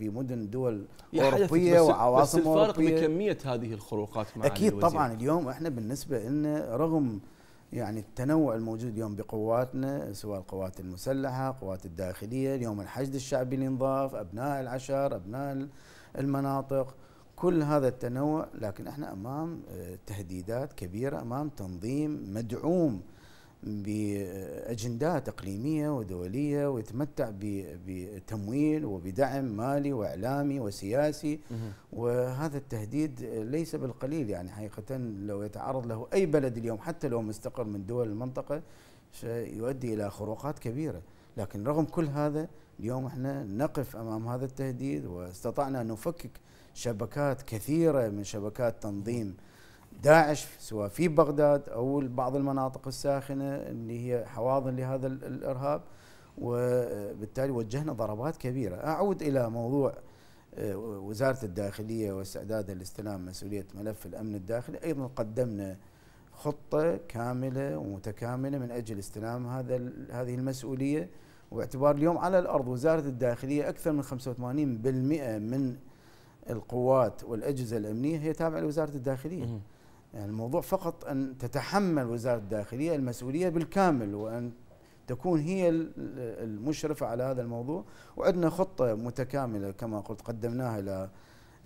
في مدن دول اوروبيه وعواصم بس الفارق أوروبية. بكميه هذه الخروقات مع اكيد طبعا اليوم احنا بالنسبه لنا رغم يعني التنوع الموجود اليوم بقواتنا سواء القوات المسلحه، قوات الداخليه، اليوم الحشد الشعبي اللي ابناء العشر، ابناء المناطق، كل هذا التنوع لكن احنا امام آه، تهديدات كبيره امام تنظيم مدعوم باجندات اقليميه ودوليه ويتمتع بتمويل وبدعم مالي واعلامي وسياسي وهذا التهديد ليس بالقليل يعني حقيقه لو يتعرض له اي بلد اليوم حتى لو مستقر من دول المنطقه سيؤدي الى خروقات كبيره لكن رغم كل هذا اليوم احنا نقف امام هذا التهديد واستطعنا ان نفكك شبكات كثيره من شبكات تنظيم داعش سواء في بغداد او بعض المناطق الساخنه اللي هي حواضن لهذا الارهاب وبالتالي وجهنا ضربات كبيره اعود الى موضوع آه، وزاره الداخليه واستعدادها لاستلام مسؤوليه ملف الامن الداخلي ايضا قدمنا خطه كامله ومتكامله من اجل استلام هذا هذه المسؤوليه وباعتبار اليوم على الارض وزاره الداخليه اكثر من 85% من القوات والاجهزه الامنيه هي تابعه لوزاره الداخليه يعني الموضوع فقط أن تتحمل وزارة الداخلية المسؤولية بالكامل وأن تكون هي المشرفة على هذا الموضوع وعندنا خطة متكاملة كما قلت قدمناها إلى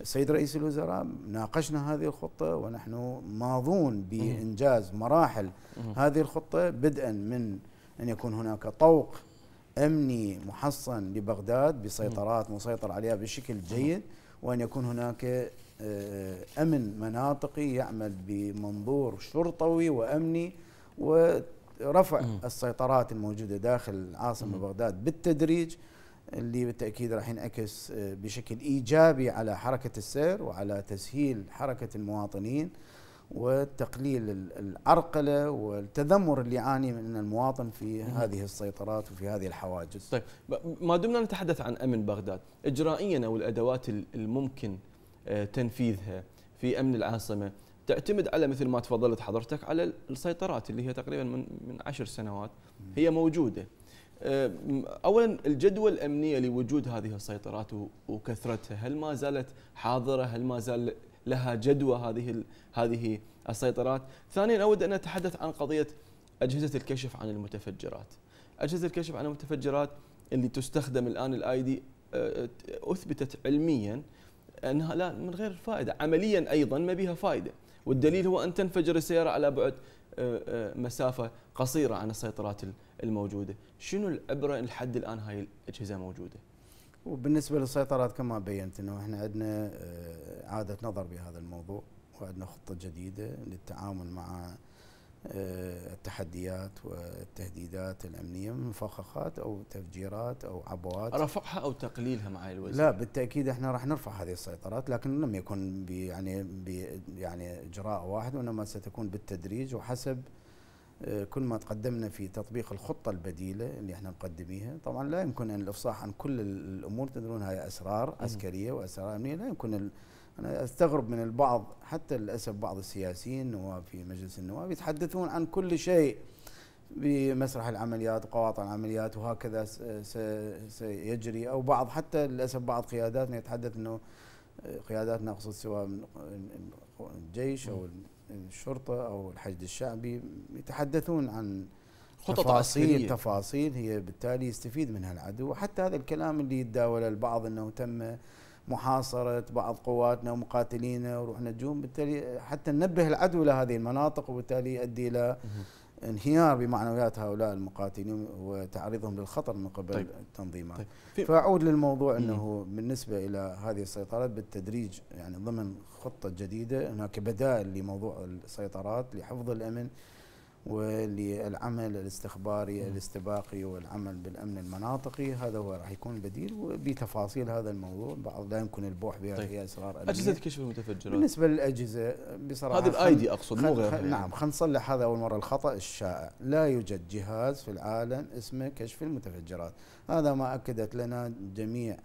السيد رئيس الوزراء ناقشنا هذه الخطة ونحن ماضون بإنجاز مراحل هذه الخطة بدءا من أن يكون هناك طوق أمني محصن لبغداد بسيطرات مسيطر عليها بشكل جيد وأن يكون هناك آه، أمن مناطقي يعمل بمنظور شرطوي وأمني ورفع السيطرات الموجودة داخل العاصمة بغداد بالتدريج اللي بالتأكيد راح ينعكس آه، بشكل إيجابي على حركة السير وعلى تسهيل حركة المواطنين وتقليل العرقله والتذمر اللي يعاني من المواطن في هذه السيطرات وفي هذه الحواجز. طيب ما دمنا نتحدث عن امن بغداد، اجرائيا او الادوات الممكن تنفيذها في امن العاصمه تعتمد على مثل ما تفضلت حضرتك على السيطرات اللي هي تقريبا من من عشر سنوات هي موجوده آه، اولا الجدوى الامنيه لوجود هذه السيطرات وكثرتها هل ما زالت حاضره هل ما زال لها جدوى هذه هذه السيطرات ثانيا اود ان اتحدث عن قضيه اجهزه الكشف عن المتفجرات اجهزه الكشف عن المتفجرات اللي تستخدم الان الاي دي آه، اثبتت علميا انها لا من غير فائده عمليا ايضا ما بها فائده والدليل هو ان تنفجر السياره على بعد آه، آه، مسافه قصيره عن السيطرات الموجوده شنو العبره لحد الان هاي الاجهزه موجوده وبالنسبه للسيطرات كما بينت انه احنا عندنا آه، عاده نظر بهذا الموضوع وعندنا خطه جديده للتعامل مع التحديات والتهديدات الأمنية من فخخات أو تفجيرات أو عبوات رفعها أو تقليلها مع الوزير لا بالتأكيد احنا راح نرفع هذه السيطرات لكن لم يكن يعني يعني إجراء واحد وإنما ستكون بالتدريج وحسب آه، كل ما تقدمنا في تطبيق الخطة البديلة اللي احنا مقدميها طبعا لا يمكن أن الإفصاح عن كل الأمور تدرون هاي أسرار عسكرية وأسرار أمنية لا يمكن أنا أستغرب من البعض حتى للأسف بعض السياسيين نواب في مجلس النواب يتحدثون عن كل شيء بمسرح العمليات وقواطع العمليات وهكذا سيجري أو بعض حتى للأسف بعض قياداتنا يتحدث أنه قياداتنا أقصد سواء من الجيش أو الشرطة أو الحشد الشعبي يتحدثون عن خطط تفاصيل عسكرية. تفاصيل هي بالتالي يستفيد منها العدو حتى هذا الكلام اللي يتداوله البعض أنه تم محاصرة بعض قواتنا ومقاتلينا وروح نجوم بالتالي حتى ننبه العدو إلى هذه المناطق وبالتالي يؤدي إلى انهيار بمعنويات هؤلاء المقاتلين وتعريضهم للخطر من قبل طيب. التنظيمات طيب. فاعود للموضوع انه بالنسبه الى هذه السيطرات بالتدريج يعني ضمن خطه جديده هناك بدائل لموضوع السيطرات لحفظ الامن وللعمل الاستخباري الاستباقي والعمل بالامن المناطقي هذا هو راح يكون البديل وبتفاصيل هذا الموضوع بعض لا يمكن البوح بها طيب. هي اسرار أمنية. اجهزه كشف المتفجرات بالنسبه للاجهزه بصراحه هذه الاي دي اقصد مو غيرها يعني. نعم خلينا نصلح هذا اول مره الخطا الشائع لا يوجد جهاز في العالم اسمه كشف المتفجرات هذا ما اكدت لنا جميع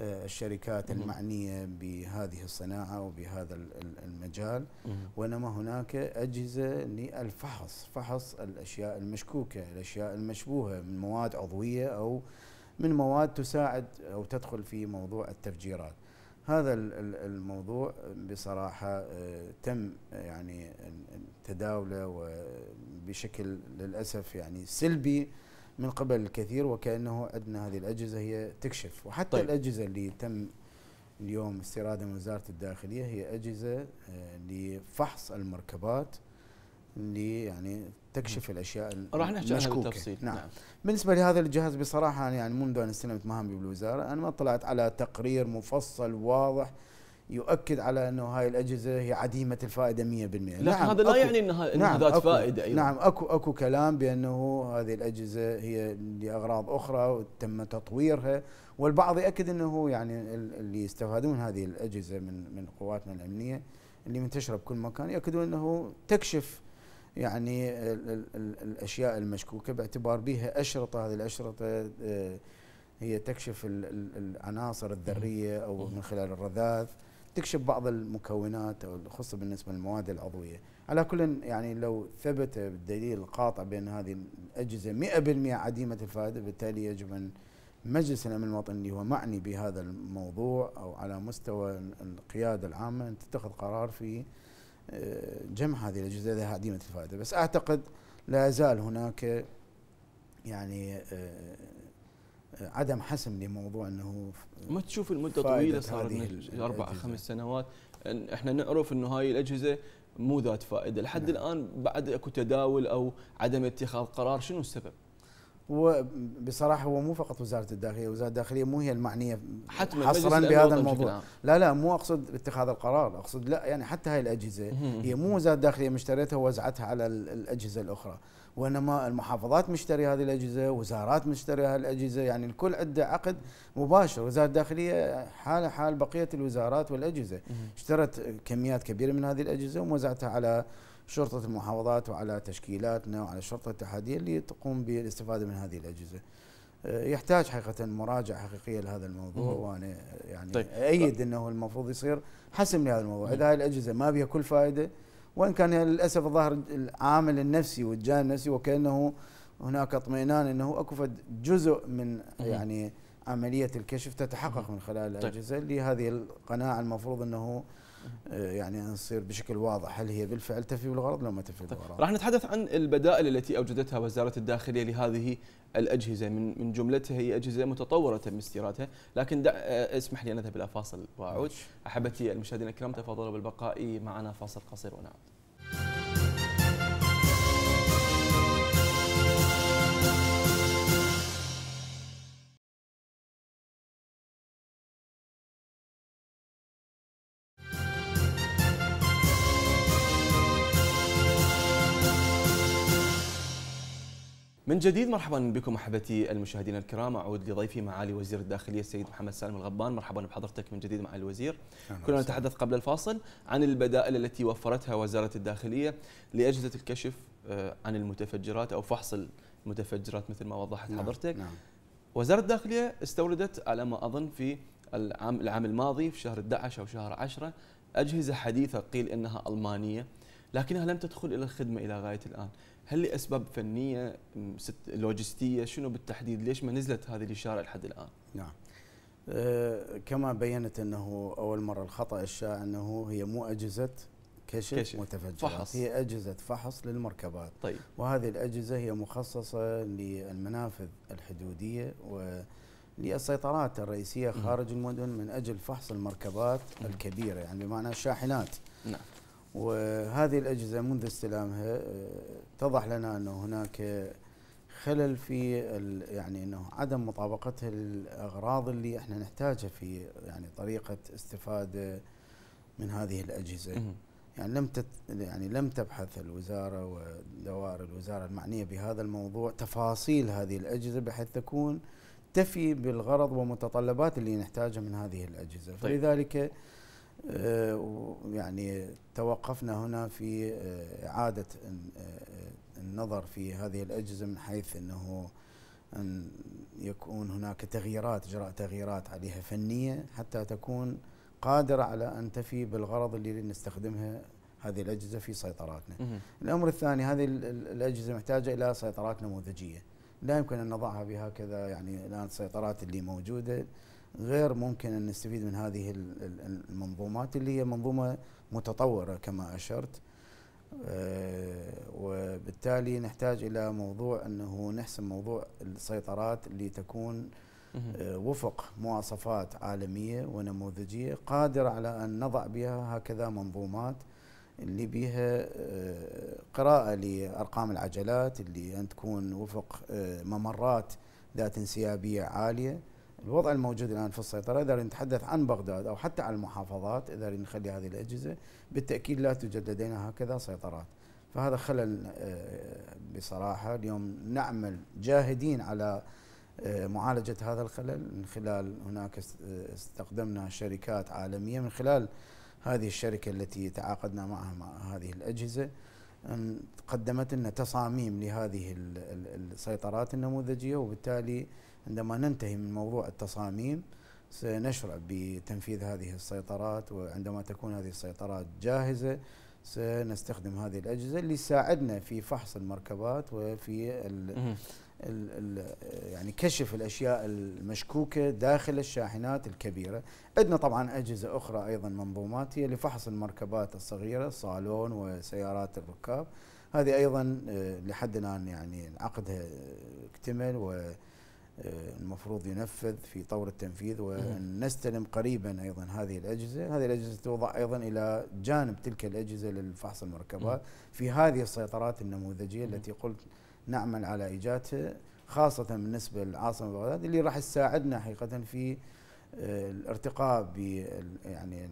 آه، الشركات المعنية بهذه الصناعة وبهذا المجال وإنما هناك أجهزة للفحص فحص الأشياء المشكوكة الأشياء المشبوهة من مواد عضوية أو من مواد تساعد أو تدخل في موضوع التفجيرات هذا الموضوع بصراحة آه، تم آه، يعني تداوله بشكل للأسف يعني سلبي من قبل الكثير وكأنه عندنا هذه الأجهزة هي تكشف وحتى طيب. الأجهزة اللي تم اليوم استيرادها من وزارة الداخلية هي أجهزة آه، لفحص المركبات اللي يعني تكشف الاشياء راح نحكي عنها بالتفصيل نعم. نعم بالنسبه لهذا الجهاز بصراحه انا يعني منذ ان استلمت مهامي بالوزاره انا ما طلعت على تقرير مفصل واضح يؤكد على انه هاي الاجهزه هي عديمه الفائده 100% لكن نعم هذا لا يعني انها نعم ذات أكو فائده أيضا. نعم اكو اكو كلام بانه هذه الاجهزه هي لاغراض اخرى وتم تطويرها والبعض يؤكد انه يعني اللي يستفادون هذه الاجهزه من من قواتنا الامنيه اللي منتشره بكل مكان ياكدون انه تكشف يعني الـ الـ الـ الاشياء المشكوكه باعتبار بها اشرطه هذه الاشرطه آه، هي تكشف العناصر الذريه او من خلال الرذاذ تكشف بعض المكونات او خصوصا بالنسبه للمواد العضويه على كل يعني لو ثبت الدليل القاطع بان هذه الاجهزه 100% عديمه الفائده بالتالي يجب ان مجلس الامن الوطني اللي هو معني بهذا الموضوع او على مستوى القياده العامه ان تتخذ قرار في آه، جمع هذه الاجهزه اذا عديمه الفائده بس اعتقد لا زال هناك يعني آه، عدم حسم لموضوع انه ما تشوف المده طويله صارت من اربع خمس سنوات احنا نعرف انه هاي الاجهزه مو ذات فائده لحد نعم. الان بعد اكو تداول او عدم اتخاذ قرار شنو السبب؟ وبصراحه هو مو فقط وزاره الداخليه، وزاره الداخليه مو هي المعنيه حتما حصرا بهذا الموضوع، لا لا مو اقصد اتخاذ القرار، اقصد لا يعني حتى هاي الاجهزه هي مو وزاره الداخليه مشتريتها ووزعتها على الاجهزه الاخرى، وانما المحافظات مشتري هذه الاجهزه، وزارات مشتري هذه الاجهزه، يعني الكل عنده عقد مباشر، وزاره الداخليه حال حال بقيه الوزارات والاجهزه، اشترت كميات كبيره من هذه الاجهزه وموزعتها على شرطة المحافظات وعلى تشكيلاتنا وعلى الشرطة الاتحادية اللي تقوم بالاستفادة من هذه الأجهزة آه، يحتاج حقيقة مراجعة حقيقية لهذا الموضوع مم. وأنا يعني طيب. أيد أنه المفروض يصير حسم لهذا الموضوع مم. إذا هذه الأجهزة ما بها كل فائدة وإن كان للأسف الظاهر العامل النفسي والجانب النفسي وكأنه هناك اطمئنان أنه أكو جزء من مم. يعني عملية الكشف تتحقق من خلال طيب. الأجهزة طيب. لهذه القناعة المفروض أنه آه، يعني نصير بشكل واضح هل هي بالفعل تفي بالغرض لو ما تفي طيب، بالغرض راح نتحدث عن البدائل التي اوجدتها وزاره الداخليه لهذه الاجهزه من من جملتها هي اجهزه متطوره تم استيرادها لكن دع آه، اسمح لي ان اذهب الى فاصل واعود احبتي المشاهدين الكرام تفضلوا بالبقاء معنا فاصل قصير ونعود من جديد مرحبا بكم احبتي المشاهدين الكرام اعود لضيفي معالي وزير الداخليه السيد محمد سالم الغبان مرحبا بحضرتك من جديد معالي الوزير كنا نتحدث قبل الفاصل عن البدائل التي وفرتها وزاره الداخليه لاجهزه الكشف آه، عن المتفجرات او فحص المتفجرات مثل ما وضحت نعم. حضرتك نعم. وزاره الداخليه استوردت على ما اظن في العام العام الماضي في شهر 11 او شهر 10 اجهزه حديثه قيل انها المانيه لكنها لم تدخل الى الخدمه الى غايه الان هل لاسباب فنيه لوجستيه شنو بالتحديد ليش ما نزلت هذه الاشاره لحد الان؟ نعم أه كما بينت انه اول مره الخطا الشائع انه هي مو اجهزه كشف, كشف متفجر فحص. هي اجهزه فحص للمركبات طيب. وهذه الاجهزه هي مخصصه للمنافذ الحدوديه و للسيطرات الرئيسيه خارج المدن من اجل فحص المركبات الكبيره يعني بمعنى الشاحنات نعم وهذه الأجهزة منذ استلامها آه، اتضح لنا أنه هناك خلل في يعني أنه عدم مطابقتها للأغراض اللي احنا نحتاجها في يعني طريقة استفادة من هذه الأجهزة يعني لم تت يعني لم تبحث الوزارة ودوائر الوزارة المعنية بهذا الموضوع تفاصيل هذه الأجهزة بحيث تكون تفي بالغرض ومتطلبات اللي نحتاجها من هذه الأجهزة طيب. فلذلك آه، يعني توقفنا هنا في آه، إعادة آه، النظر في هذه الأجهزة من حيث أنه أن يكون هناك تغييرات إجراء تغييرات عليها فنية حتى تكون قادرة على أن تفي بالغرض اللي نستخدمها هذه الأجهزة في سيطراتنا الأمر الثاني هذه الأجهزة محتاجة إلى سيطرات نموذجية لا يمكن ان نضعها بهكذا يعني الان السيطرات اللي موجوده غير ممكن ان نستفيد من هذه المنظومات اللي هي منظومه متطوره كما اشرت آه، وبالتالي نحتاج الى موضوع انه نحسم موضوع السيطرات اللي تكون آه، وفق مواصفات عالميه ونموذجيه قادره على ان نضع بها هكذا منظومات اللي بيها آه، قراءة لأرقام العجلات اللي أن تكون وفق آه، ممرات ذات انسيابية عالية الوضع الموجود الآن في السيطرة إذا نتحدث عن بغداد أو حتى عن المحافظات إذا نخلي هذه الأجهزة بالتأكيد لا توجد لدينا هكذا سيطرات فهذا خلل آه، بصراحة اليوم نعمل جاهدين على معالجة هذا الخلل من خلال هناك استخدمنا شركات عالمية من خلال هذه الشركة التي تعاقدنا معها مع هذه الأجهزة قدمت لنا تصاميم لهذه السيطرات النموذجية وبالتالي عندما ننتهي من موضوع التصاميم سنشرع بتنفيذ هذه السيطرات وعندما تكون هذه السيطرات جاهزة سنستخدم هذه الأجهزة اللي ساعدنا في فحص المركبات وفي الـ الـ يعني كشف الاشياء المشكوكه داخل الشاحنات الكبيره، عندنا طبعا اجهزه اخرى ايضا منظومات هي لفحص المركبات الصغيره صالون وسيارات الركاب، هذه ايضا آه، لحد الان يعني عقدها اكتمل و المفروض ينفذ في طور التنفيذ ونستلم قريبا ايضا هذه الاجهزه، هذه الاجهزه توضع ايضا الى جانب تلك الاجهزه للفحص المركبات في هذه السيطرات النموذجيه التي قلت نعمل على ايجادها خاصه بالنسبه للعاصمه بغداد اللي راح تساعدنا حقيقه في آه، الارتقاء ب يعني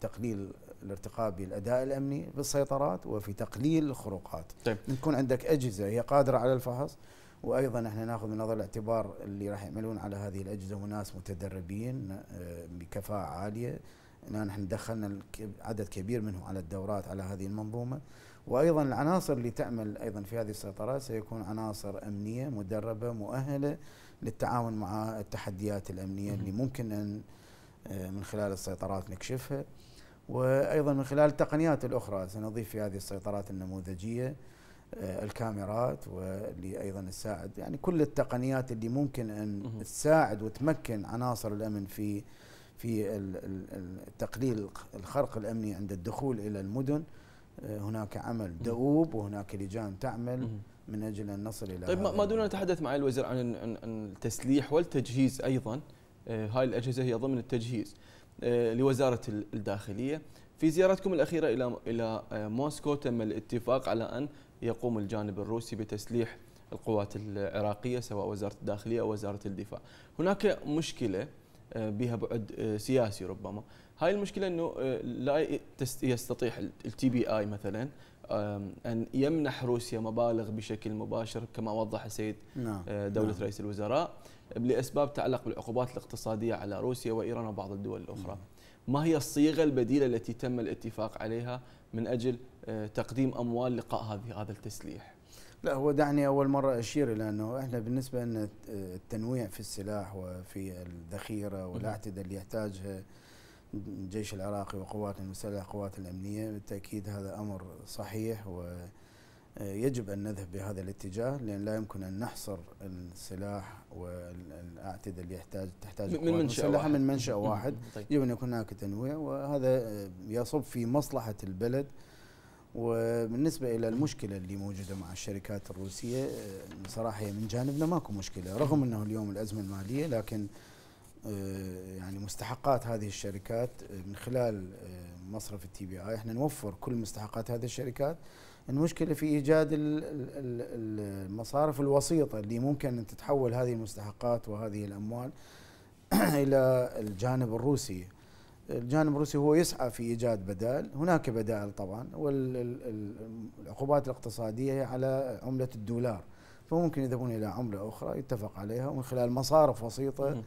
تقليل الارتقاء بالاداء الامني بالسيطرات وفي تقليل الخروقات. طيب. يكون عندك اجهزه هي قادره على الفحص وايضا احنا ناخذ من نظر الاعتبار اللي راح يعملون على هذه الاجهزه وناس متدربين آه، بكفاءه عاليه نحن دخلنا عدد كبير منهم على الدورات على هذه المنظومه وايضا العناصر اللي تعمل ايضا في هذه السيطرات سيكون عناصر امنيه مدربه مؤهله للتعاون مع التحديات الامنيه اللي ممكن ان آه، من خلال السيطرات نكشفها وايضا من خلال التقنيات الاخرى سنضيف في هذه السيطرات النموذجيه آه، الكاميرات واللي ايضا تساعد يعني كل التقنيات اللي ممكن ان تساعد وتمكن عناصر الامن في في تقليل الخرق الامني عند الدخول الى المدن آه، هناك عمل دؤوب وهناك لجان تعمل من اجل ان نصل الى طيب ما دون نتحدث مع الوزير عن التسليح والتجهيز ايضا آه، هاي الاجهزه هي ضمن التجهيز لوزاره الداخليه في زيارتكم الاخيره الى الى موسكو تم الاتفاق على ان يقوم الجانب الروسي بتسليح القوات العراقية سواء وزارة الداخلية أو وزارة الدفاع هناك مشكلة آه، بها بعد آه، سياسي ربما هاي المشكلة أنه آه، لا يستطيع التي بي آي مثلا أن يمنح روسيا مبالغ بشكل مباشر كما وضح السيد نعم. دولة نعم. رئيس الوزراء لأسباب تعلق بالعقوبات الاقتصادية على روسيا وإيران وبعض الدول الأخرى نعم. ما هي الصيغة البديلة التي تم الاتفاق عليها من أجل تقديم اموال لقاء هذه هذا التسليح؟ لا هو دعني اول مره اشير الى انه احنا بالنسبه ان التنويع في السلاح وفي الذخيره والاعتده اللي يحتاجها الجيش العراقي وقوات المسلحه قوات الامنيه بالتاكيد هذا امر صحيح و يجب ان نذهب بهذا الاتجاه لان لا يمكن ان نحصر السلاح والاعتده اللي يحتاج تحتاج من منشأ واحد من منشأ واحد طيب. يجب ان يكون هناك تنويع وهذا يصب في مصلحه البلد وبالنسبه الى المشكله اللي موجوده مع الشركات الروسيه آه، صراحه من جانبنا ماكو مشكله رغم انه اليوم الازمه الماليه لكن آه، يعني مستحقات هذه الشركات آه، من خلال مصرف التي بي اي احنا نوفر كل مستحقات هذه الشركات المشكله في ايجاد المصارف الوسيطه اللي ممكن ان تتحول هذه المستحقات وهذه الاموال الى الجانب الروسي الجانب الروسي هو يسعى في ايجاد بدائل، هناك بدائل طبعا والعقوبات الاقتصاديه على عمله الدولار فممكن يذهبون الى عمله اخرى يتفق عليها ومن خلال مصارف بسيطه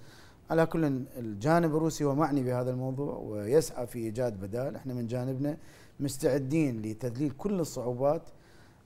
على كل الجانب الروسي هو معني بهذا الموضوع ويسعى في ايجاد بدائل، احنا من جانبنا مستعدين لتذليل كل الصعوبات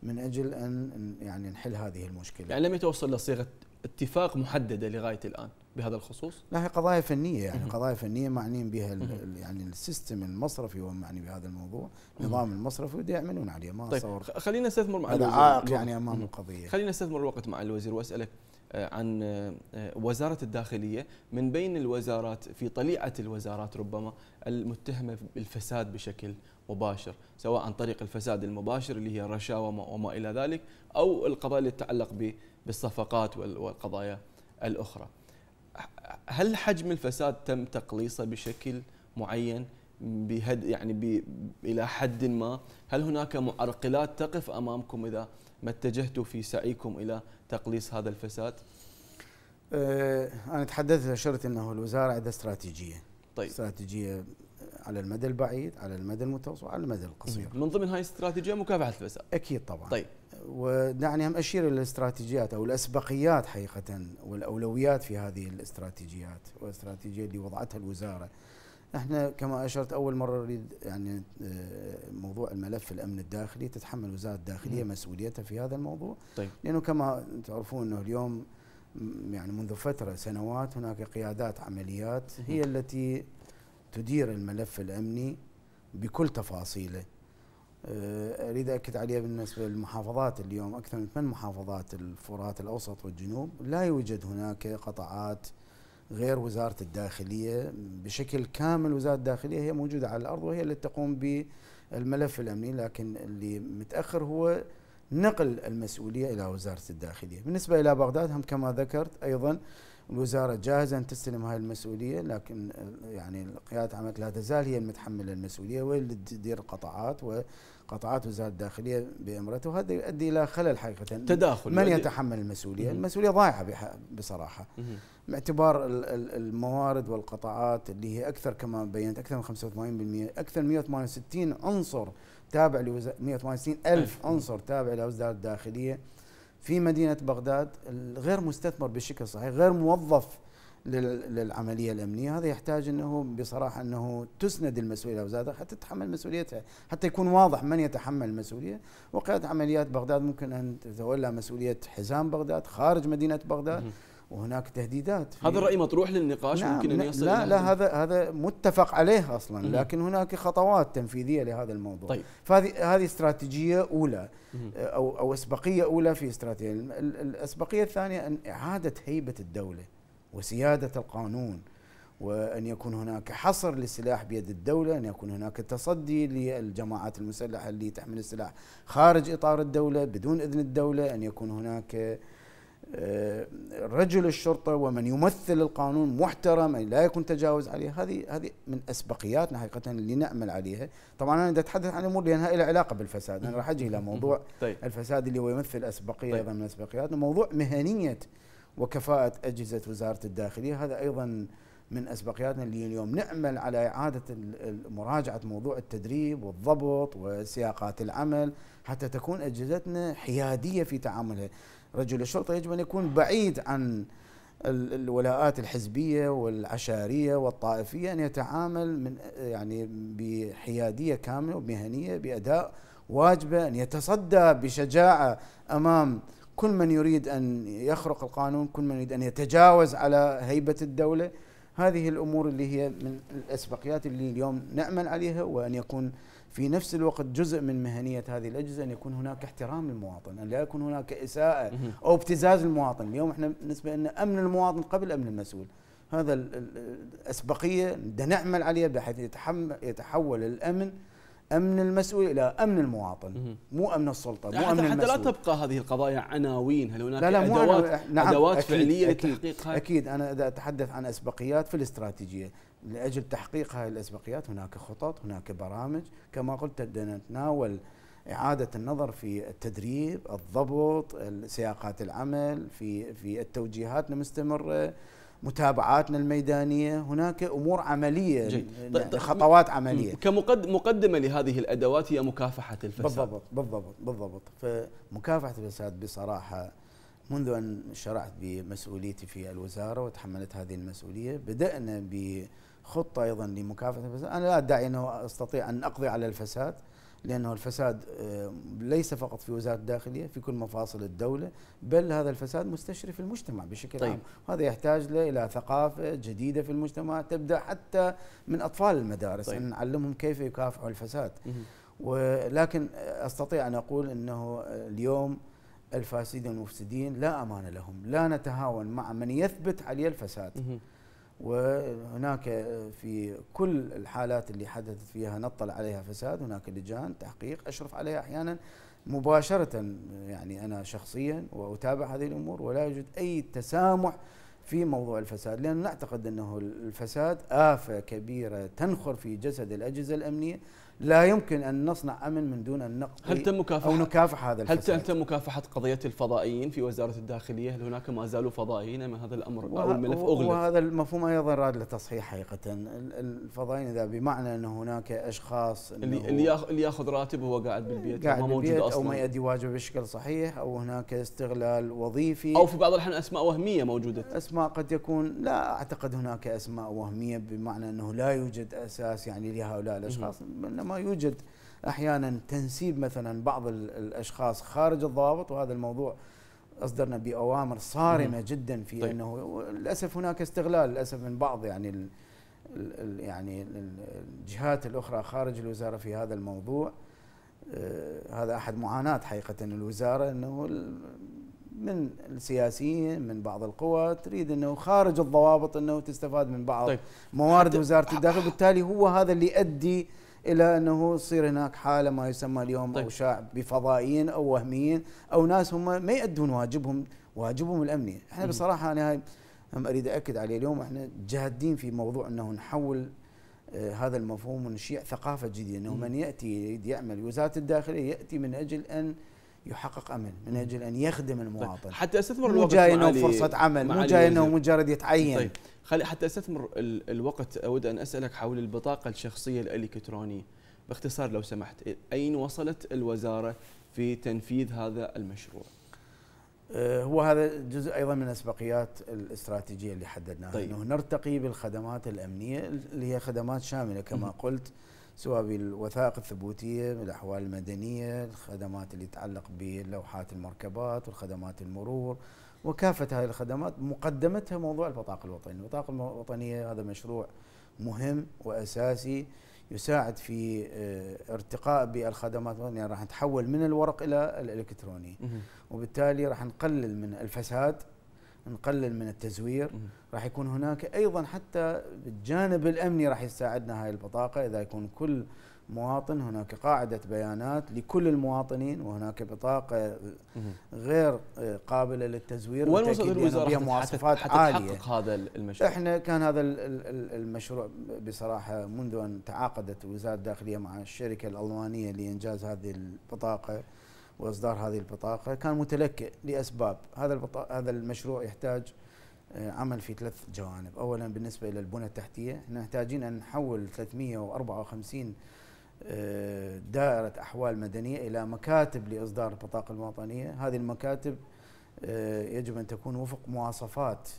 من اجل ان يعني نحل هذه المشكله. يعني لم يتوصل لصيغه اتفاق محدده لغايه الان بهذا الخصوص؟ لا هي قضايا فنيه يعني قضايا فنيه معنيين بها يعني السيستم المصرفي هو معني بهذا الموضوع، النظام المصرفي بده يعملون عليه ما طيب صور خلينا نستثمر مع الوزير عائق يعني امام القضيه خلينا نستثمر الوقت مع الوزير واسالك آه، عن آه، وزارة الداخلية من بين الوزارات في طليعة الوزارات ربما المتهمة بالفساد بشكل مباشر سواء عن طريق الفساد المباشر اللي هي الرشاوى وما إلى ذلك أو القضايا اللي تتعلق بالصفقات والقضايا الاخرى. هل حجم الفساد تم تقليصه بشكل معين بهد يعني ب... الى حد ما؟ هل هناك معرقلات تقف امامكم اذا ما اتجهتوا في سعيكم الى تقليص هذا الفساد؟ أه انا تحدثت اشرت انه الوزاره عندها استراتيجيه طيب استراتيجيه على المدى البعيد على المدى المتوسط على المدى القصير من ضمن هاي الاستراتيجيه مكافحه الفساد اكيد طبعا طيب ودعني هم أشير إلى الاستراتيجيات أو الأسبقيات حقيقة والأولويات في هذه الاستراتيجيات والاستراتيجية اللي وضعتها الوزارة احنا كما اشرت اول مره نريد يعني آه، موضوع الملف الامن الداخلي تتحمل وزاره الداخليه نعم. مسؤوليتها في هذا الموضوع طيب. لانه كما تعرفون انه اليوم يعني منذ فتره سنوات هناك قيادات عمليات هي التي تدير الملف الامني بكل تفاصيله آه، اريد اكد عليها بالنسبه للمحافظات اليوم اكثر من ثمان محافظات الفرات الاوسط والجنوب لا يوجد هناك قطاعات غير وزاره الداخليه بشكل كامل وزاره الداخليه هي موجوده على الارض وهي اللي تقوم بالملف الامني لكن اللي متاخر هو نقل المسؤوليه الى وزاره الداخليه بالنسبه الى بغداد هم كما ذكرت ايضا الوزاره جاهزه ان تستلم هاي المسؤوليه لكن آه، يعني قياده عملك لا تزال هي المتحمله المسؤوليه وهي اللي تدير القطاعات وقطاعات وزاره الداخليه بامرته وهذا يؤدي الى خلل حقيقه تداخل من يعني. يتحمل المسؤوليه؟ المسؤوليه ضايعه بصراحه باعتبار الموارد والقطاعات اللي هي اكثر كما بينت اكثر من 85% اكثر من 168 عنصر تابع لوزاره 168 الف عنصر تابع لوزاره الداخليه في مدينه بغداد غير مستثمر بشكل صحيح غير موظف للعمليه الامنيه هذا يحتاج انه بصراحه انه تسند المسؤوليه لوزاره حتى تتحمل مسؤوليتها حتى يكون واضح من يتحمل المسؤوليه وقياده عمليات بغداد ممكن ان تتولى مسؤوليه حزام بغداد خارج مدينه بغداد وهناك تهديدات هذا الراي مطروح للنقاش نعم ممكن ان يصل لا لا هذا هذا متفق عليه اصلا مم. لكن هناك خطوات تنفيذيه لهذا الموضوع طيب. فهذه هذه استراتيجيه اولى او او اسبقيه اولى في استراتيجيه الاسبقيه الثانيه ان اعاده هيبه الدوله وسياده القانون وان يكون هناك حصر للسلاح بيد الدوله، ان يكون هناك تصدي للجماعات المسلحه اللي تحمل السلاح خارج اطار الدوله بدون اذن الدوله، ان يكون هناك آه، رجل الشرطة ومن يمثل القانون محترم يعني لا يكون تجاوز عليه هذه هذه من أسبقياتنا حقيقة اللي نأمل عليها طبعا أنا أتحدث عن أمور لأنها لها علاقة بالفساد أنا راح أجي إلى موضوع طيب. الفساد اللي هو يمثل أسبقية طيب. أيضا من أسبقياتنا موضوع مهنية وكفاءة أجهزة وزارة الداخلية هذا أيضا من أسبقياتنا اللي اليوم نعمل على إعادة مراجعة موضوع التدريب والضبط وسياقات العمل حتى تكون أجهزتنا حيادية في تعاملها رجل الشرطة يجب أن يكون بعيد عن الولاءات الحزبية والعشائرية والطائفية أن يتعامل من يعني بحيادية كاملة ومهنية بأداء واجبه أن يتصدى بشجاعة أمام كل من يريد أن يخرق القانون كل من يريد أن يتجاوز على هيبة الدولة هذه الأمور اللي هي من الأسبقيات اللي اليوم نأمل عليها وأن يكون في نفس الوقت جزء من مهنية هذه الأجهزة أن يكون هناك احترام للمواطن أن لا يكون هناك إساءة أو ابتزاز المواطن اليوم إحنا بالنسبة لنا أمن المواطن قبل أمن المسؤول هذا الأسبقية نعمل عليها بحيث يتحول الأمن امن المسؤول الى امن المواطن مو امن السلطه مو امن حتى لا تبقى هذه القضايا عناوين هل هناك لا لا ادوات مو نعم ادوات أكيد فعليه أكيد لتحقيق أكيد, اكيد انا اذا اتحدث عن اسبقيات في الاستراتيجيه لأجل تحقيق هذه الأسبقيات هناك خطط هناك برامج كما قلت بدنا نتناول إعادة النظر في التدريب الضبط سياقات العمل في في التوجيهات المستمرة متابعاتنا الميدانية هناك أمور عملية جيد. طيب، يعني طيب، خطوات عملية كمقدمة لهذه الأدوات هي مكافحة الفساد بالضبط بالضبط بالضبط فمكافحة الفساد بصراحة منذ أن شرعت بمسؤوليتي في الوزارة وتحملت هذه المسؤولية بدأنا ب خطة أيضا لمكافحة الفساد أنا لا أدعي أنه أستطيع أن أقضي على الفساد لأنه الفساد آه، ليس فقط في وزارة الداخلية في كل مفاصل الدولة بل هذا الفساد مستشري في المجتمع بشكل طيب. عام وهذا يحتاج إلى ثقافة جديدة في المجتمع تبدأ حتى من أطفال المدارس طيب. أن نعلمهم كيف يكافحوا الفساد ولكن آه، أستطيع أن أقول أنه آه، اليوم الفاسدين والمفسدين لا أمان لهم لا نتهاون مع من يثبت عليه الفساد وهناك في كل الحالات اللي حدثت فيها نطل عليها فساد هناك لجان تحقيق اشرف عليها احيانا مباشره يعني انا شخصيا واتابع هذه الامور ولا يوجد اي تسامح في موضوع الفساد لان نعتقد انه الفساد افه كبيره تنخر في جسد الاجهزه الامنيه لا يمكن ان نصنع امن من دون ان نقضي هل تم مكافحه او نكافح هذا الفساد هل تم مكافحه قضيه الفضائيين في وزاره الداخليه؟ هل هناك ما زالوا فضائيين من هذا الامر او الملف اغلق؟ وهذا المفهوم ايضا راد لتصحيح حقيقه الفضائيين اذا بمعنى ان هناك اشخاص اللي اللي ياخذ راتب وهو قاعد بالبيت قاعد يعني ما موجود بالبيت اصلا او ما يؤدي واجبه بشكل صحيح او هناك استغلال وظيفي او في بعض الاحيان اسماء وهميه موجوده اسماء قد يكون لا اعتقد هناك اسماء وهميه بمعنى انه لا يوجد اساس يعني لهؤلاء الاشخاص انما يوجد احيانا تنسيب مثلا بعض الاشخاص خارج الضوابط وهذا الموضوع اصدرنا باوامر صارمه مم. جدا في طيب. انه للاسف هناك استغلال للاسف من بعض يعني الـ الـ يعني الجهات الاخرى خارج الوزاره في هذا الموضوع آه هذا احد معاناه حقيقه الوزاره انه من السياسيين من بعض القوى تريد انه خارج الضوابط انه تستفاد من بعض طيب. موارد وزاره الداخل بالتالي هو هذا اللي يؤدي الى انه يصير هناك حاله ما يسمى اليوم طيب. او شعب بفضائيين او وهميين او ناس هم ما يؤدون واجبهم واجبهم الامني، احنا بصراحه انا هاي هم اريد اكد عليه اليوم احنا جادين في موضوع انه نحول آه، هذا المفهوم ونشيع ثقافه جديده انه من ياتي يريد يعمل وزاره الداخليه ياتي من اجل ان يحقق امن من اجل ان يخدم طيب، المواطن حتى استثمر الوقت مو جاي انه فرصه عمل مو جاي انه مجرد يتعين طيب خلي حتى استثمر الوقت اود ان اسالك حول البطاقه الشخصيه الالكترونيه باختصار لو سمحت اين وصلت الوزاره في تنفيذ هذا المشروع؟ آه، هو هذا جزء ايضا من اسبقيات الاستراتيجيه اللي حددناها طيب. انه نرتقي بالخدمات الامنيه اللي هي خدمات شامله كما قلت سواء بالوثائق الثبوتية بالأحوال المدنية الخدمات اللي تتعلق بلوحات المركبات والخدمات المرور وكافة هذه الخدمات مقدمتها موضوع البطاقة الوطنية البطاقة الوطنية هذا مشروع مهم وأساسي يساعد في آه، ارتقاء بالخدمات يعني راح نتحول من الورق إلى الإلكتروني وبالتالي راح نقلل من الفساد نقلل من التزوير راح يكون هناك ايضا حتى بالجانب الامني راح يساعدنا هاي البطاقه اذا يكون كل مواطن هناك قاعده بيانات لكل المواطنين وهناك بطاقه غير قابله للتزوير وصلت الوزاره بها مواصفات عاليه حتحقق هذا المشروع احنا كان هذا المشروع بصراحه منذ ان تعاقدت وزاره الداخليه مع الشركه الالمانيه لانجاز هذه البطاقه واصدار هذه البطاقه كان متلكئ لاسباب هذا هذا المشروع يحتاج آه، عمل في ثلاث جوانب اولا بالنسبه الى البنى التحتيه احنا محتاجين ان نحول 354 آه، دائره احوال مدنيه الى مكاتب لاصدار البطاقه الوطنيه هذه المكاتب آه، يجب ان تكون وفق مواصفات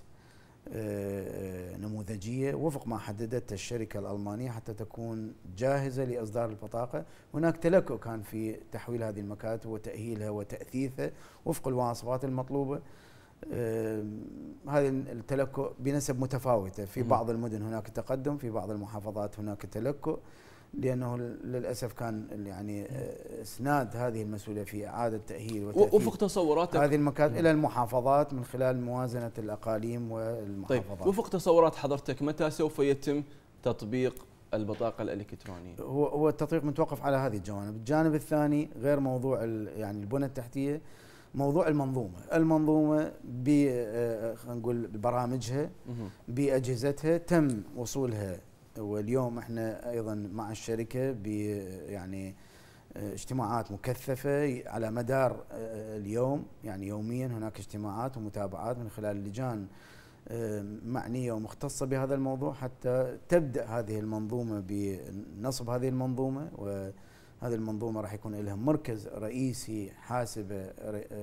آه، آه، نموذجية وفق ما حددت الشركة الألمانية حتى تكون جاهزة لإصدار البطاقة هناك تلكؤ كان في تحويل هذه المكاتب وتأهيلها وتأثيثها وفق الواصفات المطلوبة آه، هذا التلكؤ بنسب متفاوتة في بعض المدن هناك تقدم في بعض المحافظات هناك تلكؤ لانه للاسف كان يعني آه، اسناد هذه المسؤوليه في اعاده تاهيل وفق تصوراتك هذه المكاتب نعم. الى المحافظات من خلال موازنه الاقاليم والمحافظات طيب وفق تصورات حضرتك متى سوف يتم تطبيق البطاقه الالكترونيه هو هو التطبيق متوقف على هذه الجوانب الجانب الثاني غير موضوع يعني البنى التحتيه موضوع المنظومه، المنظومه ب آه، آه، خلينا نقول ببرامجها باجهزتها تم وصولها واليوم احنا ايضا مع الشركه ب يعني آه، اجتماعات مكثفه على مدار آه، اليوم يعني يوميا هناك اجتماعات ومتابعات من خلال اللجان آه، معنيه ومختصه بهذا الموضوع حتى تبدا هذه المنظومه بنصب هذه المنظومه و هذه المنظومه راح يكون لها مركز رئيسي حاسبه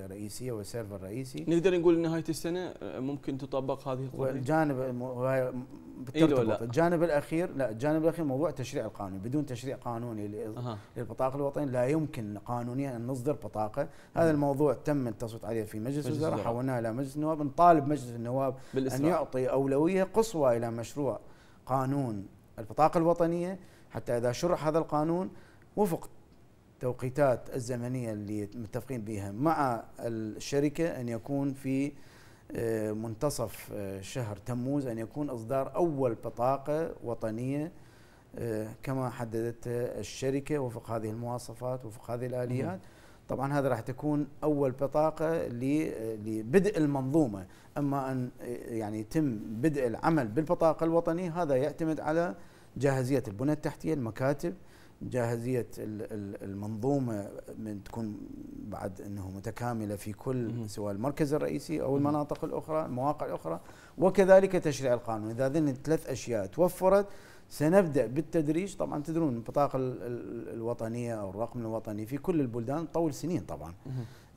رئيسيه وسيرفر رئيسي نقدر نقول نهايه السنه آه، ممكن تطبق هذه القوانين والجانب إيه، بترتبط الجانب الاخير لا الجانب الاخير موضوع التشريع القانوني بدون تشريع قانوني للبطاقه الوطنيه لا يمكن قانونيا ان نصدر بطاقه هذا الموضوع تم التصويت عليه في مجلس الوزراء حولناه الى مجلس النواب نطالب مجلس النواب بالإسراء. ان يعطي اولويه قصوى الى مشروع قانون البطاقه الوطنيه حتى اذا شرح هذا القانون وفق التوقيتات الزمنية اللي متفقين بها مع الشركة أن يكون في آه، منتصف آه، شهر تموز أن يكون إصدار أول بطاقة وطنية آه، كما حددت الشركة وفق هذه المواصفات وفق هذه الآليات طبعا هذا راح تكون أول بطاقة لبدء المنظومة أما أن يعني يتم بدء العمل بالبطاقة الوطنية هذا يعتمد على جاهزية البنى التحتية المكاتب جاهزيه المنظومه من تكون بعد انه متكامله في كل سواء المركز الرئيسي او المناطق الاخرى المواقع الاخرى وكذلك تشريع القانون اذا هذين الثلاث اشياء توفرت سنبدا بالتدريج طبعا تدرون البطاقه الوطنيه او الرقم الوطني في كل البلدان تطول سنين طبعا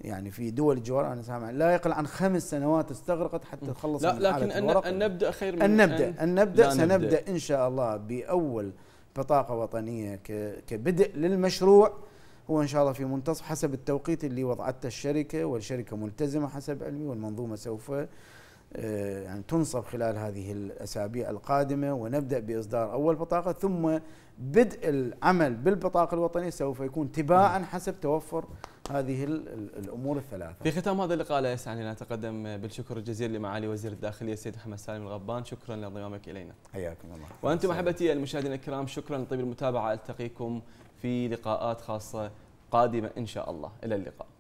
يعني في دول الجوار انا سامع لا يقل عن خمس سنوات استغرقت حتى تخلص لا من لكن أن, ان نبدا خير من ان نبدا ان نبدا سنبدا ان شاء الله باول بطاقه وطنيه كبدء للمشروع هو ان شاء الله في منتصف حسب التوقيت اللي وضعته الشركه والشركه ملتزمه حسب علمي والمنظومه سوف آه، يعني تنصب خلال هذه الاسابيع القادمه ونبدا باصدار اول بطاقه ثم بدء العمل بالبطاقه الوطنيه سوف يكون تباعا حسب توفر هذه الامور الثلاثه. في ختام هذا اللقاء لا يسعني ان اتقدم بالشكر الجزيل لمعالي وزير الداخليه السيد محمد سالم الغبان، شكرا لانضمامك الينا. حياكم الله. وانتم احبتي المشاهدين الكرام شكرا لطيب المتابعه التقيكم في لقاءات خاصه قادمه ان شاء الله، الى اللقاء.